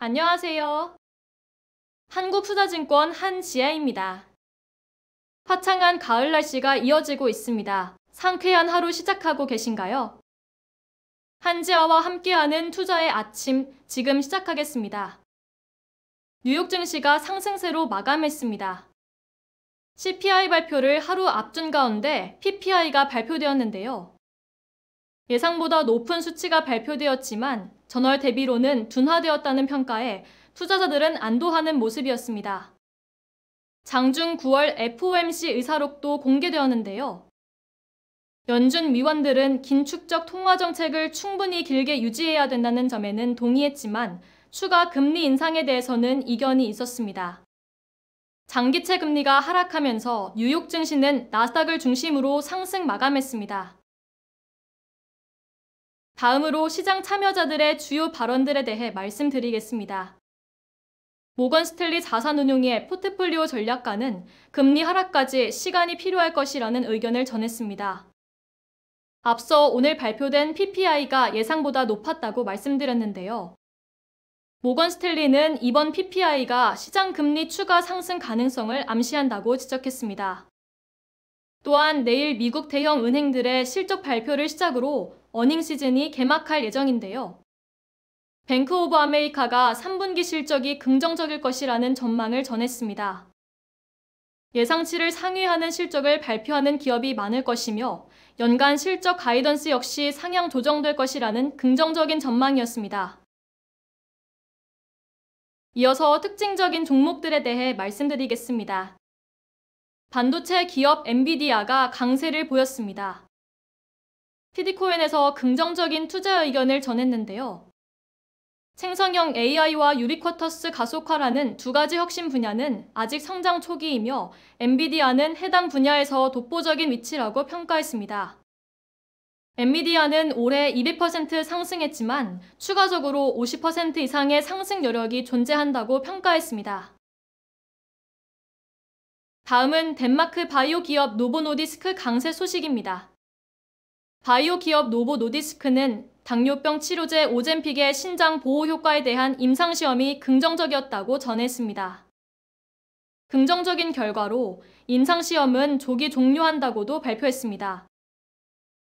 안녕하세요. 한국투자증권 한지아입니다. 화창한 가을 날씨가 이어지고 있습니다. 상쾌한 하루 시작하고 계신가요? 한지아와 함께하는 투자의 아침 지금 시작하겠습니다. 뉴욕 증시가 상승세로 마감했습니다. CPI 발표를 하루 앞둔 가운데 PPI가 발표되었는데요. 예상보다 높은 수치가 발표되었지만 전월 대비로는 둔화되었다는 평가에 투자자들은 안도하는 모습이었습니다. 장중 9월 FOMC 의사록도 공개되었는데요. 연준 위원들은 긴축적 통화 정책을 충분히 길게 유지해야 된다는 점에는 동의했지만 추가 금리 인상에 대해서는 이견이 있었습니다. 장기채 금리가 하락하면서 뉴욕 증시는 나스닥을 중심으로 상승 마감했습니다. 다음으로 시장 참여자들의 주요 발언들에 대해 말씀드리겠습니다. 모건 스텔리 자산운용의 포트폴리오 전략가는 금리 하락까지 시간이 필요할 것이라는 의견을 전했습니다. 앞서 오늘 발표된 PPI가 예상보다 높았다고 말씀드렸는데요. 모건 스텔리는 이번 PPI가 시장 금리 추가 상승 가능성을 암시한다고 지적했습니다. 또한 내일 미국 대형 은행들의 실적 발표를 시작으로 어닝 시즌이 개막할 예정인데요. 뱅크 오브 아메리카가 3분기 실적이 긍정적일 것이라는 전망을 전했습니다. 예상치를 상회하는 실적을 발표하는 기업이 많을 것이며 연간 실적 가이던스 역시 상향 조정될 것이라는 긍정적인 전망이었습니다. 이어서 특징적인 종목들에 대해 말씀드리겠습니다. 반도체 기업 엔비디아가 강세를 보였습니다. 키디코엔에서 긍정적인 투자 의견을 전했는데요. 생성형 AI와 유비쿼터스 가속화라는 두 가지 혁신 분야는 아직 성장 초기이며 엔비디아는 해당 분야에서 독보적인 위치라고 평가했습니다. 엔비디아는 올해 200% 상승했지만 추가적으로 50% 이상의 상승 여력이 존재한다고 평가했습니다. 다음은 덴마크 바이오 기업 노보노디스크 강세 소식입니다. 바이오 기업 노보 노디스크는 당뇨병 치료제 오젠픽의 신장 보호 효과에 대한 임상시험이 긍정적이었다고 전했습니다. 긍정적인 결과로 임상시험은 조기 종료한다고도 발표했습니다.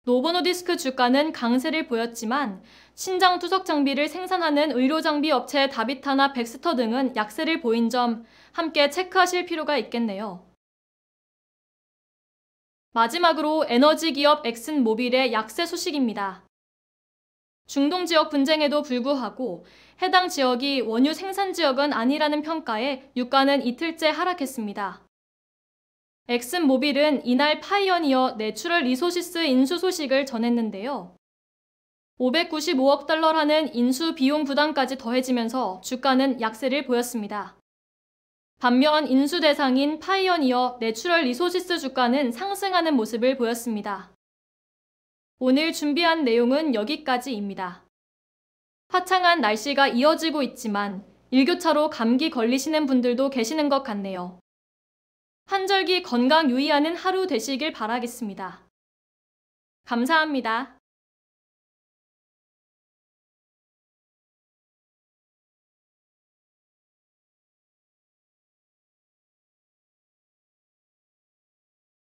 노보노디스크 주가는 강세를 보였지만 신장 투석 장비를 생산하는 의료 장비 업체 다비타나 백스터 등은 약세를 보인 점 함께 체크하실 필요가 있겠네요. 마지막으로 에너지 기업 엑슨 모빌의 약세 소식입니다. 중동 지역 분쟁에도 불구하고 해당 지역이 원유 생산 지역은 아니라는 평가에 유가는 이틀째 하락했습니다. 엑슨 모빌은 이날 파이어니어 내추럴 리소시스 인수 소식을 전했는데요. 595억 달러라는 인수 비용 부담까지 더해지면서 주가는 약세를 보였습니다. 반면 인수 대상인 파이어니어 내추럴 리소시스 주가는 상승하는 모습을 보였습니다. 오늘 준비한 내용은 여기까지입니다. 화창한 날씨가 이어지고 있지만 일교차로 감기 걸리시는 분들도 계시는 것 같네요. 한절기 건강 유의하는 하루 되시길 바라겠습니다. 감사합니다.